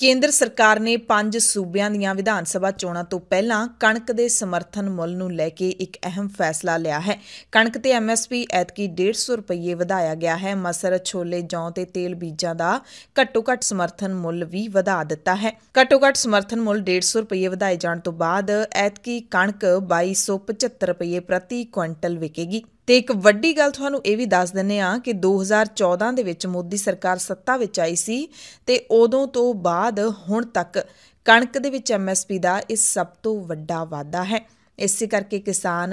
ਕੇਂਦਰ ਸਰਕਾਰ ਨੇ ਪੰਜ ਸੂਬਿਆਂ ਦੀਆਂ ਵਿਧਾਨ ਸਭਾ ਚੋਣਾਂ ਤੋਂ ਪਹਿਲਾਂ ਕਣਕ ਦੇ ਸਮਰਥਨ ਮੁੱਲ ਨੂੰ ਲੈ ਕੇ ਇੱਕ ਅਹਿਮ ਫੈਸਲਾ ਲਿਆ ਹੈ ਕਣਕ ਤੇ ਐਮਐਸਪੀ ਐਤਕੀ 150 ਰੁਪਏ ਵਧਾਇਆ ਗਿਆ ਹੈ ਮਸਰ ਛੋਲੇ ਜੌਂ ਤੇ ਤੇਲ ਬੀਜਾਂ ਦਾ ਘੱਟੋ-ਘੱਟ ਸਮਰਥਨ ਮੁੱਲ ਵੀ ਵਧਾ ਦਿੱਤਾ ਹੈ ਘੱਟੋ-ਘੱਟ ਸਮਰਥਨ ਮੁੱਲ 150 ਰੁਪਏ ਵਧਾਏ ਜਾਣ ਤੋਂ ਬਾਅਦ ਐਤਕੀ ਕਣਕ 2275 ਰੁਪਏ ਪ੍ਰਤੀ ਕੁਇੰਟਲ ਵਿਕੇਗੀ ਤੇ ਇੱਕ ਵੱਡੀ ਗੱਲ ਤੁਹਾਨੂੰ ਇਹ ਵੀ ਦੱਸ ਦਿੰਨੇ ਆ ਕਿ 2014 ਦੇ ਵਿੱਚ ਮੋਦੀ ਸਰਕਾਰ ਸੱਤਾ ਵਿੱਚ ਆਈ ਸੀ ਤੇ ਉਦੋਂ ਤੋਂ ਬਾਅਦ ਹੁਣ ਤੱਕ ਕਣਕ ਦੇ ਵਿੱਚ ਐਮਐਸਪੀ ਦਾ ਇਹ ਸਭ ਤੋਂ ਵੱਡਾ ਵਾਅਦਾ ਹੈ ਇਸੇ ਕਰਕੇ ਕਿਸਾਨ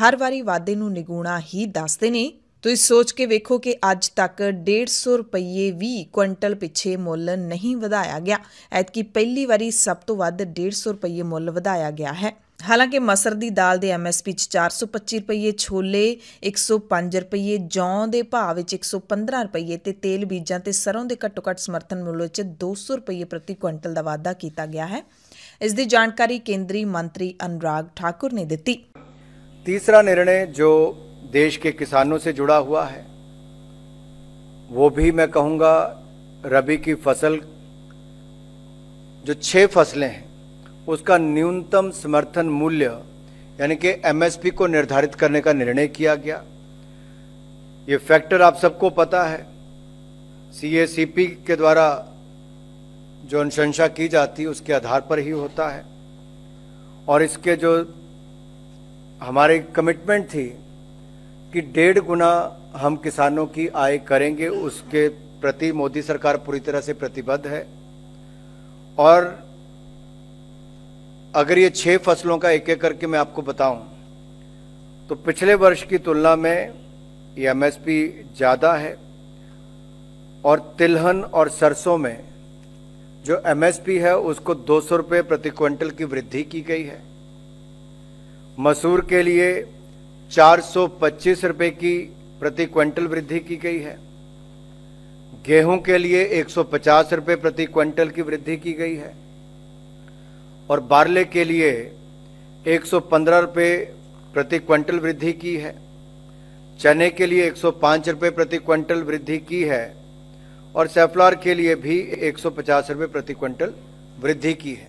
ਹਰ ਵਾਰੀ ਵਾਅਦੇ ਨੂੰ ਨਿਗੂਣਾ ਹੀ ਦੱਸਦੇ ਨੇ ਤੁਸੀਂ ਸੋਚ ਕੇ ਵੇਖੋ ਕਿ ਅੱਜ ਤੱਕ 150 ਰੁਪਏ ਵੀ ਕੁਇੰਟਲ ਪਿੱਛੇ ਮੁੱਲ ਨਹੀਂ ਵਧਾਇਆ ਗਿਆ ਐਤਕੀ ਪਹਿਲੀ ਵਾਰੀ ਸਭ ਤੋਂ ਵੱਧ 150 ਰੁਪਏ ਮੁੱਲ ਵਧਾਇਆ ਗਿਆ ਹੈ ਹਾਲਾਂਕਿ ਮਸਰ ਦੀ ਦਾਲ ਦੇ ਐਮਐਸਪੀ 'ਚ 425 ਰੁਪਏ ਛੋਲੇ 105 ਰੁਪਏ ਜੌਂ ਦੇ ਭਾਅ ਵਿੱਚ 115 ਰੁਪਏ ਤੇ ਤੇਲ ਬੀਜਾਂ ਤੇ ਸਰੋਂ ਦੇ ਘੱਟੋ-ਘੱਟ ਸਮਰਥਨ ਮੁੱਲ 'ਚ 200 ਰੁਪਏ ਪ੍ਰਤੀ ਕੁਇੰਟਲ ਦਾ ਵਾਅਦਾ ਕੀਤਾ ਗਿਆ ਹੈ ਇਸ ਦੀ ਜਾਣਕਾਰੀ ਕੇਂਦਰੀ ਮੰਤਰੀ ਅਨੁਰਾਗ ਠਾਕੁਰ ਨੇ ਦਿੱਤੀ ਤੀਸਰਾ ਨਿਰਣੇ ਜੋ ਦੇਸ਼ ਕੇ ਕਿਸਾਨੋਂ ਸੇ ਜੁੜਾ ਹੁਆ ਹੈ ਉਹ ਵੀ ਮੈਂ ਕਹੂੰਗਾ ਰਬੀ ਕੀ ਫਸਲ ਜੋ 6 फसलें ਹੈ उसका न्यूनतम समर्थन मूल्य यानी कि एमएसपी को निर्धारित करने का निर्णय किया गया ये फैक्टर आप सबको पता है सीएसीपी के द्वारा जो अनुशंसा की जाती है उसके आधार पर ही होता है और इसके जो हमारे कमिटमेंट थी कि डेढ़ गुना हम किसानों की आय करेंगे उसके प्रति मोदी सरकार पूरी तरह से प्रतिबद्ध है और अगर ये छह फसलों का एक एक करके मैं आपको बताऊं, तो पिछले वर्ष की तुलना में ये एमएसपी ज़्यादा है और तिलहन और सरसों में जो एमएसपी है उसको दो सौ रुपये प्रति क्विंटल की वृद्धि की गई है मसूर के लिए चार सौ पच्चीस रुपये की प्रति क्विंटल वृद्धि की गई है गेहूं के लिए एक सौ पचास रुपये प्रति क्विंटल की वृद्धि की गई है और बारले के लिए 115 रुपए प्रति क्विंटल वृद्धि की है चने के लिए 105 रुपए प्रति क्विंटल वृद्धि की है और सेफ्लार के लिए भी 150 रुपए प्रति क्विंटल ਵ੍ਰਿੱਧੀ ਕੀ ਹੈ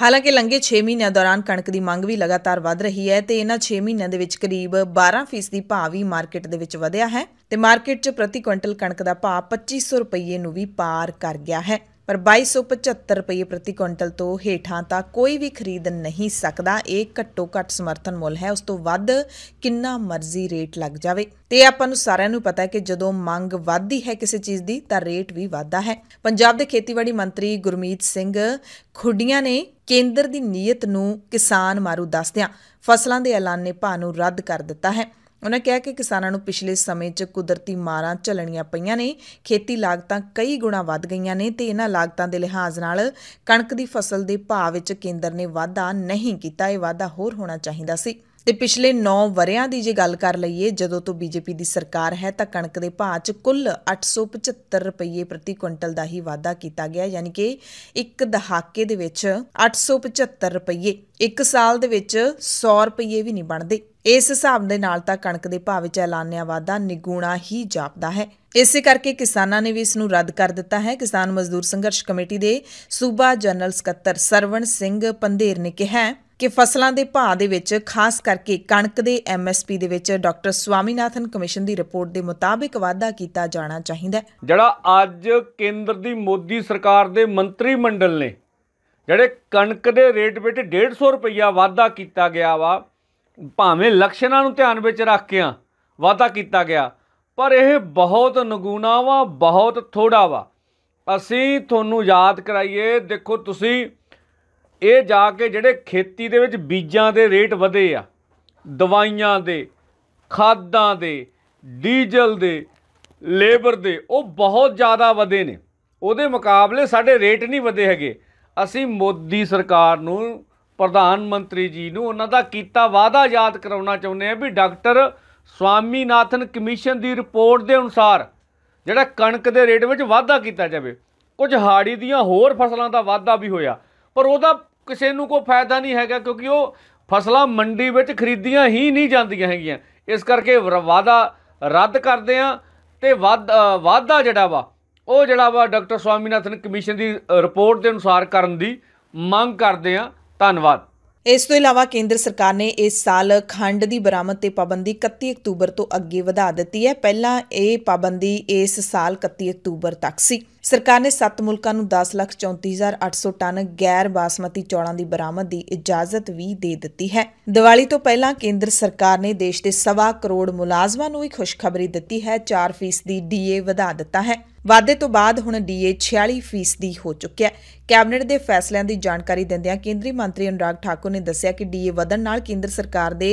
ਹਾਲਾਂਕਿ ਲੰਗੇ 6 ਮਹੀਨਿਆਂ ਦੌਰਾਨ ਕਣਕ ਦੀ ਮੰਗ ਵੀ ਲਗਾਤਾਰ ਵਧ ਰਹੀ ਹੈ ਤੇ ਇਹਨਾਂ 6 ਮਹੀਨਿਆਂ ਦੇ ਵਿੱਚ ਕਰੀਬ 12% ਦੀ ਭਾਅ ਵੀ ਮਾਰਕੀਟ ਦੇ ਵਿੱਚ ਵਧਿਆ ਹੈ ਤੇ ਮਾਰਕੀਟ 'ਚ ਪ੍ਰਤੀ ਕੁਇੰਟਲ ਕਣਕ ਦਾ ਭਾਅ 2500 ਰੁਪਏ ਨੂੰ ਵੀ ਪਾਰ ਕਰ ਗਿਆ ਹੈ ਪਰ 2275 ਰੁਪਏ ਪ੍ਰਤੀ ਕੁਇੰਟਲ ਤੋਂ ਹੇਠਾਂ ਤਾਂ ਕੋਈ ਵੀ ਖਰੀਦ ਨਹੀਂ ਸਕਦਾ ਇਹ ਘੱਟੋ ਘੱਟ ਸਮਰਥਨ ਮੁੱਲ ਹੈ ਉਸ ਤੋਂ ਵੱਧ ਕਿੰਨਾ ਮਰਜ਼ੀ ਰੇਟ ਲੱਗ ਜਾਵੇ ਤੇ ਆਪਾਂ ਨੂੰ ਸਾਰਿਆਂ ਨੂੰ ਪਤਾ ਹੈ ਕਿ ਜਦੋਂ ਮੰਗ ਵੱਧਦੀ ਹੈ ਕਿਸੇ ਚੀਜ਼ ਦੀ ਤਾਂ ਰੇਟ ਵੀ ਵੱਧਦਾ ਹੈ ਪੰਜਾਬ ਦੇ ਖੇਤੀਬਾੜੀ ਮੰਤਰੀ ਗੁਰਮੀਤ ਸਿੰਘ ਖੁੱਡੀਆਂ ਨੇ ਕੇਂਦਰ ਦੀ ਨੀਅਤ ਨੂੰ ਕਿਸਾਨ ਮਾਰੂ ਦੱਸਦਿਆਂ ਫਸਲਾਂ ਦੇ ਐਲਾਨੇ ਭਾਅ ਨੂੰ ਰੱਦ ਕਰ ਦਿੱਤਾ ਹੈ ਉਹਨਾਂ ਕਿਹਾ ਕਿ ਕਿਸਾਨਾਂ ਨੂੰ ਪਿਛਲੇ ਸਮੇਂ 'ਚ ਕੁਦਰਤੀ ਮਾਰਾਂ ਝੱਲਣੀਆਂ ਪਈਆਂ ਨੇ ਖੇਤੀ ਲਾਗਤਾਂ ਕਈ ਗੁਣਾ ਵੱਧ ਗਈਆਂ ਨੇ ਤੇ ਇਹਨਾਂ ਲਾਗਤਾਂ ਦੇ ਲਿਹਾਜ਼ ਨਾਲ ਕਣਕ ਦੀ ਫਸਲ ਦੇ ਭਾਅ ਵਿੱਚ ਕੇਂਦਰ ਨੇ ਵਾਧਾ ਨਹੀਂ ਕੀਤਾ ਇਹ ਵਾਧਾ ਹੋਰ ਹੋਣਾ ਚਾਹੀਦਾ ਸੀ ਤੇ ਪਿਛਲੇ 9 ਵਰਿਆਂ ਦੀ ਜੇ ਗੱਲ ਕਰ ਲਈਏ ਜਦੋਂ ਤੋਂ ਬੀਜੇਪੀ ਦੀ ਸਰਕਾਰ ਹੈ ਤਾਂ ਕਣਕ ਦੇ ਭਾਅ 'ਚ ਕੁੱਲ 875 ਰੁਪਏ ਪ੍ਰਤੀ ਕੁਇੰਟਲ ਦਾ ਹੀ ਵਾਧਾ ਕੀਤਾ ਗਿਆ ਯਾਨੀ ਕਿ ਇੱਕ ਦਹਾਕੇ ਦੇ ਵਿੱਚ 875 ਰੁਪਏ ਇੱਕ ਸਾਲ ਦੇ ਵਿੱਚ 100 ਰੁਪਏ ਵੀ ਨਹੀਂ ਬਣਦੇ ਇਸ ਹਿਸਾਬ ਦੇ ਨਾਲ ਤਾਂ ਕਣਕ ਦੇ ਭਾਅ ਵਿੱਚ ਐਲਾਨਿਆ ਵਾਅਦਾ ਨਿਗੂਣਾ ਹੀ ਜਾਪਦਾ ਹੈ ਇਸੇ ਕਰਕੇ ਕਿਸਾਨਾਂ ਨੇ ਵੀ ਇਸ ਨੂੰ ਰੱਦ ਕਰ ਦਿੱਤਾ ਹੈ ਕਿਸਾਨ ਮਜ਼ਦੂਰ ਸੰਘਰਸ਼ ਕਮੇਟੀ ਦੇ ਸੂਬਾ ਜਨਰਲ ਸਕੱਤਰ ਸਰਵਣ ਸਿੰਘ ਪੰਧੇਰ ਨੇ ਕਿਹਾ ਕਿ ਫਸਲਾਂ ਦੇ ਭਾਅ ਦੇ ਵਿੱਚ ਖਾਸ ਕਰਕੇ ਕਣਕ ਦੇ ਐਮਐਸਪੀ ਦੇ ਵਿੱਚ ਡਾਕਟਰ ਸਵਾਮੀਨਾਥਨ ਕਮਿਸ਼ਨ ਦੀ ਰਿਪੋਰਟ ਦੇ ਮੁਤਾਬਿਕ ਵਾਅਦਾ ਕੀਤਾ ਜਾਣਾ ਚਾਹੀਦਾ ਜਿਹੜਾ ਅੱਜ ਕੇਂਦਰ ਦੀ ਮੋਦੀ ਸਰਕਾਰ ਦੇ ਮੰਤਰੀ ਮੰਡਲ ਨੇ ਜਿਹੜੇ ਕਣਕ ਦੇ ਰੇਟ ਵਿੱਚ 150 ਰੁਪਈਆ ਵਾਅਦਾ ਕੀਤਾ ਗਿਆ ਵਾ ਭਾਵੇਂ ਲਕਸ਼ਣਾਂ ਨੂੰ ਧਿਆਨ ਵਿੱਚ ਰੱਖ ਕੇ ਆ ਵਾਦਾ ਕੀਤਾ ਗਿਆ ਪਰ ਇਹ ਬਹੁਤ ਨਗੂਨਾ ਵਾ ਬਹੁਤ ਥੋੜਾ ਵਾ ਅਸੀਂ ਤੁਹਾਨੂੰ ਯਾਦ ਕਰਾਈਏ ਦੇਖੋ ਤੁਸੀਂ ਇਹ ਜਾ ਕੇ ਜਿਹੜੇ ਖੇਤੀ ਦੇ ਵਿੱਚ ਬੀਜਾਂ ਦੇ ਰੇਟ ਵਧੇ ਆ ਦਵਾਈਆਂ ਦੇ ਖਾਦਾਂ ਦੇ ਡੀਜ਼ਲ ਦੇ ਲੇਬਰ ਦੇ ਉਹ ਬਹੁਤ ਜ਼ਿਆਦਾ ਵਧੇ ਨੇ ਉਹਦੇ ਮੁਕਾਬਲੇ ਸਾਡੇ ਰੇਟ ਨਹੀਂ ਵਧੇ ਹੈਗੇ ਅਸੀਂ ਮੋਦੀ ਸਰਕਾਰ ਨੂੰ ਪ੍ਰਧਾਨ ਮੰਤਰੀ ਜੀ ਨੂੰ ਉਹਨਾਂ ਦਾ ਕੀਤਾ ਵਾਅਦਾ ਯਾਦ ਕਰਾਉਣਾ ਚਾਹੁੰਦੇ ਆ ਵੀ ਡਾਕਟਰ ਨਾਥਨ ਕਮਿਸ਼ਨ ਦੀ ਰਿਪੋਰਟ ਦੇ ਅਨੁਸਾਰ ਜਿਹੜਾ ਕਣਕ ਦੇ ਰੇਟ ਵਿੱਚ ਵਾਧਾ ਕੀਤਾ ਜਾਵੇ ਕੁਝ ਹਾੜੀ ਦੀਆਂ ਹੋਰ ਫਸਲਾਂ ਦਾ ਵਾਧਾ ਵੀ ਹੋਇਆ ਪਰ ਉਹਦਾ ਕਿਸੇ ਨੂੰ ਕੋਈ ਫਾਇਦਾ ਨਹੀਂ ਹੈਗਾ ਕਿਉਂਕਿ ਉਹ ਫਸਲਾਂ ਮੰਡੀ ਵਿੱਚ ਖਰੀਦੀਆਂ ਹੀ ਨਹੀਂ ਜਾਂਦੀਆਂ ਹੈਗੀਆਂ ਇਸ ਕਰਕੇ ਵਾਅਦਾ ਰੱਦ ਕਰਦੇ ਆ ਤੇ ਵਾਅਦਾ ਜਿਹੜਾ ਵਾ ਉਹ ਜਿਹੜਾ ਵਾ ਡਾਕਟਰ ਸਵਾਮੀਨਾਥਨ ਕਮਿਸ਼ਨ ਦੀ ਰਿਪੋਰਟ ਦੇ ਅਨੁਸਾਰ ਕਰਨ ਦੀ ਮੰਗ ਕਰਦੇ ਆ ਧੰਨਵਾਦ ਇਸ ਤੋਂ ਇਲਾਵਾ ਕੇਂਦਰ ਸਰਕਾਰ ਨੇ ਇਸ ਸਾਲ ਖੰਡ ਦੀ ਬਰਾਮਦ ਤੇ ਪਾਬੰਦੀ 31 ਅਕਤੂਬਰ ਤੋਂ ਅੱਗੇ ਵਧਾ ਦਿੱਤੀ ਹੈ ਪਹਿਲਾਂ ਇਹ ਪਾਬੰਦੀ ਇਸ ਸਾਲ 31 ਅਕਤੂਬਰ ਤੱਕ ਸੀ ਸਰਕਾਰ ਨੇ 7 ਮੁਲਕਾਂ ਨੂੰ 10,34,800 ਟਨ ਗੈਰ ਬਾਸਮਤੀ ਚੌਲਾਂ ਦੀ ਬਰਾਮਦ ਦੀ ਇਜਾਜ਼ਤ ਵੀ ਦੇ ਦਿੱਤੀ ਹੈ ਦੀਵਾਲੀ ਤੋਂ ਪਹਿਲਾਂ ਕੇਂਦਰ ਸਰਕਾਰ ਨੇ ਦੇਸ਼ ਦੇ ਸਵਾ ਕਰੋੜ ਮੁਲਾਜ਼ਮਾਂ ਨੂੰ ਇੱਕ ਖੁਸ਼ਖਬਰੀ ਦਿੱਤੀ ਹੈ 4% ਦੀ ਡੀਏ ਵਧਾ ਦਿੱਤਾ ਹੈ ਵਾਅਦੇ ਤੋਂ ਬਾਅਦ ਹੁਣ ਡੀਏ 46% ਦੀ ਹੋ ਚੁੱਕਿਆ ਹੈ ਕੈਬਨਿਟ ਦੇ ਫੈਸਲਿਆਂ ਦੀ ਜਾਣਕਾਰੀ ਦਿੰਦਿਆਂ ਕੇਂਦਰੀ ਮੰਤਰੀ ਅਨੁਰਾਗ ਠਾਕੁਰ ਨੇ ਦੱਸਿਆ ਕਿ ਡੀਏ ਵਧਣ ਨਾਲ ਕੇਂਦਰ ਸਰਕਾਰ ਦੇ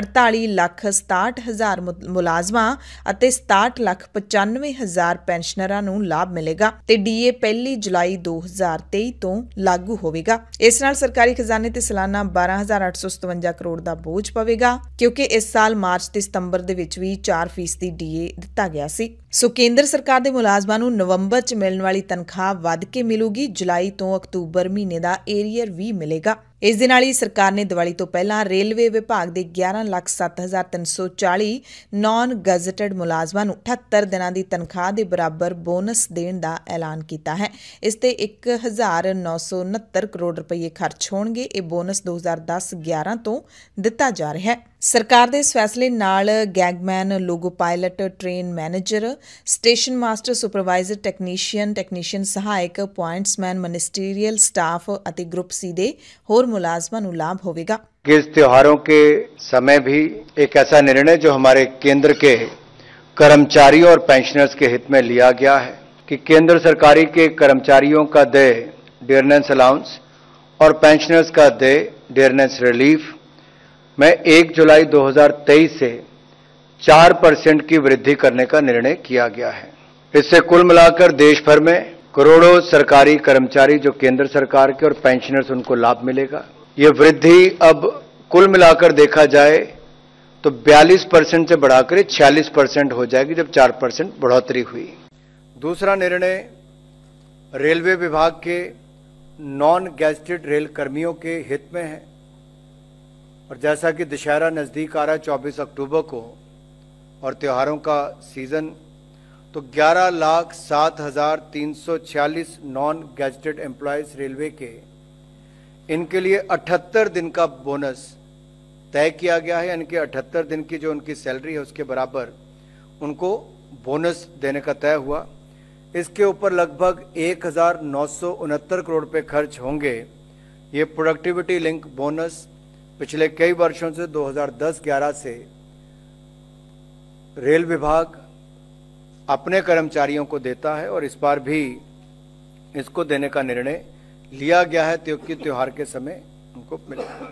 48 ਲੱਖ 67 ਹਜ਼ਾਰ ਮੁਲਾਜ਼ਮਾਂ ਅਤੇ 67 ਲੱਖ 95 ਹਜ਼ਾਰ ਪੈਨਸ਼ਨਰਾਂ ਨੂੰ ਲਾਭ ਮਿਲੇਗਾ ਤੇ ਡੀਏ 1 ਜੁਲਾਈ 2023 ਤੋਂ ਲਾਗੂ ਹੋਵੇਗਾ ਇਸ ਨਾਲ ਸਰਕਾਰੀ ਖਜ਼ਾਨੇ ਤੇ ਸਾਲਾਨਾ 12857 ਕਰੋੜ ਦਾ ਬੋਝ ਪਵੇਗਾ ਕਿਉਂਕਿ ਇਸ ਸਾਲ ਮਾਰਚ ਤੇ ਸਤੰਬਰ ਦੇ ਵਿੱਚ ਵੀ 4% ਦੀ ਡੀਏ ਦਿੱਤਾ ਗਿਆ ਸੀ ਸੋ ਕੇਂਦਰ ਸਰਕਾਰ ਦੇ ਮੁਲਾਜ਼ਮਾਂ ਨੂੰ ਨਵੰਬਰ 'ਚ ਮਿਲਣ ਵਾਲੀ ਤਨਖਾਹ ਵੱਧ ਕੇ ਮਿਲੂਗੀ ਜੁਲਾਈ ਤੋਂ ਅਕਤੂਬਰ ਮਹੀਨੇ ਦਾ ਏਰੀਅਰ ਵੀ ਮਿਲੇਗਾ ਇਸ ਦੇ ਨਾਲ ਹੀ ਸਰਕਾਰ ਨੇ ਦੀਵਾਲੀ ਤੋਂ ਪਹਿਲਾਂ ਰੇਲਵੇ ਵਿਭਾਗ ਦੇ 11,7340 ਨਾਨ ਗਜ਼ਟਡ ਮੁਲਾਜ਼ਮਾਂ ਨੂੰ 78 ਦਿਨਾਂ ਦੀ ਤਨਖਾਹ ਦੇ ਬਰਾਬਰ ਬੋਨਸ ਦੇਣ ਦਾ ਐਲਾਨ ਕੀਤਾ ਹੈ ਇਸ ਤੇ 1969 ਕਰੋੜ ਰੁਪਏ ਖਰਚ ਹੋਣਗੇ ਇਹ ਬੋਨਸ 2010-11 ਤੋਂ ਦਿੱਤਾ ਜਾ ਰਿਹਾ ਹੈ ਸਰਕਾਰ ਦੇ ਇਸ ਫੈਸਲੇ ਨਾਲ gangman loco pilot train manager station master supervisor technician technician ਸਹਾਇਕ ਪੁਆਇੰਟਸਮੈਨ ਮਿਨਿਸਟਰੀਅਲ ਸਟਾਫ ਅਤੇ ਗਰੁੱਪ ਸੀ ਦੇ ਹੋਰ मुलाजमान लाभ होगा इस त्योहारों के समय भी एक ऐसा निर्णय जो हमारे केंद्र के कर्मचारियों और पेंशनर्स के हित में लिया गया है कि केंद्र सरकारी के कर्मचारियों का देय डियरनेंस अलाउंस और पेंशनर्स का दे डियरनेंस रिलीफ में 1 जुलाई 2023 से 4 परसेंट की वृद्धि करने का निर्णय किया गया है इससे कुल मिलाकर देश भर में करोड़ों सरकारी कर्मचारी जो केंद्र सरकार के और पेंशनर्स उनको लाभ मिलेगा ये वृद्धि अब कुल मिलाकर देखा जाए तो 42 परसेंट से बढ़ाकर 46 परसेंट हो जाएगी जब 4 परसेंट बढ़ोतरी हुई दूसरा निर्णय रेलवे विभाग के नॉन गैजेटेड रेल कर्मियों के हित में है और जैसा कि दशहरा नज़दीक आ रहा है चौबीस अक्टूबर को और त्योहारों का सीज़न तो ग्यारह लाख सात हजार तीन सौ छियालीस नॉन गैजेटेड एम्प्लॉयज रेलवे के इनके लिए अठहत्तर दिन का बोनस तय किया गया है इनके अठहत्तर दिन की जो उनकी सैलरी है उसके बराबर उनको बोनस देने का तय हुआ इसके ऊपर लगभग एक करोड़ रुपये खर्च होंगे ये प्रोडक्टिविटी लिंक बोनस पिछले कई वर्षों से 2010-11 से रेल विभाग अपने कर्मचारियों को देता है और इस बार भी इसको देने का निर्णय लिया गया है त्योंकि त्योहार के समय उनको मिला